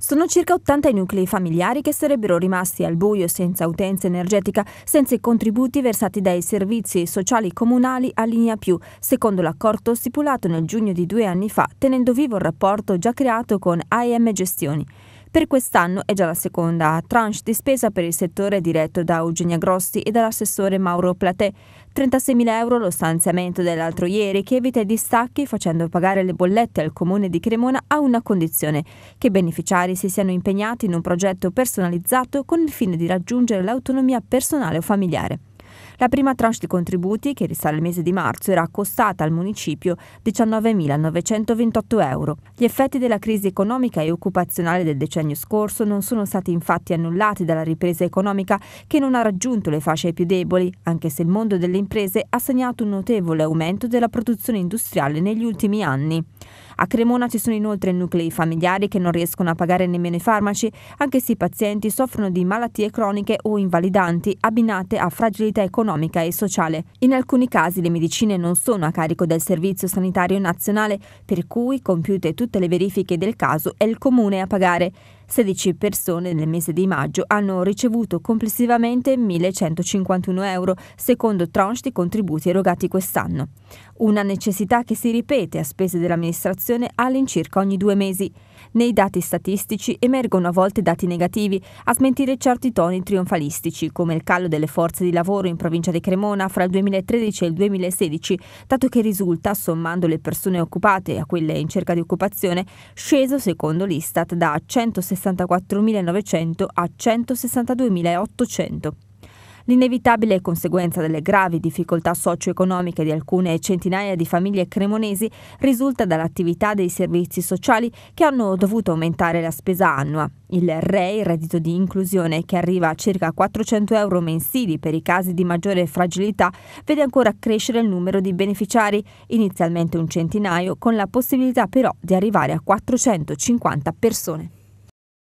Sono circa 80 i nuclei familiari che sarebbero rimasti al buio senza utenza energetica, senza i contributi versati dai servizi sociali comunali a linea più, secondo l'accordo stipulato nel giugno di due anni fa, tenendo vivo il rapporto già creato con AM Gestioni. Per quest'anno è già la seconda tranche di spesa per il settore diretto da Eugenia Grossi e dall'assessore Mauro Platè. 36.000 euro lo stanziamento dell'altro ieri che evita i distacchi facendo pagare le bollette al comune di Cremona a una condizione, che i beneficiari si siano impegnati in un progetto personalizzato con il fine di raggiungere l'autonomia personale o familiare. La prima tranche di contributi, che risale al mese di marzo, era costata al municipio 19.928 euro. Gli effetti della crisi economica e occupazionale del decennio scorso non sono stati infatti annullati dalla ripresa economica che non ha raggiunto le fasce più deboli, anche se il mondo delle imprese ha segnato un notevole aumento della produzione industriale negli ultimi anni. A Cremona ci sono inoltre nuclei familiari che non riescono a pagare nemmeno i farmaci, anche se i pazienti soffrono di malattie croniche o invalidanti abbinate a fragilità economica e sociale. In alcuni casi le medicine non sono a carico del Servizio Sanitario Nazionale, per cui compiute tutte le verifiche del caso è il comune a pagare. 16 persone nel mese di maggio hanno ricevuto complessivamente 1.151 euro, secondo tranche di contributi erogati quest'anno. Una necessità che si ripete a spese dell'amministrazione all'incirca ogni due mesi. Nei dati statistici emergono a volte dati negativi, a smentire certi toni trionfalistici, come il calo delle forze di lavoro in provincia di Cremona fra il 2013 e il 2016, dato che risulta, sommando le persone occupate a quelle in cerca di occupazione, sceso secondo l'Istat da 164.900 a 162.800. L'inevitabile conseguenza delle gravi difficoltà socio-economiche di alcune centinaia di famiglie cremonesi risulta dall'attività dei servizi sociali che hanno dovuto aumentare la spesa annua. Il REI, reddito di inclusione, che arriva a circa 400 euro mensili per i casi di maggiore fragilità, vede ancora crescere il numero di beneficiari, inizialmente un centinaio, con la possibilità però di arrivare a 450 persone.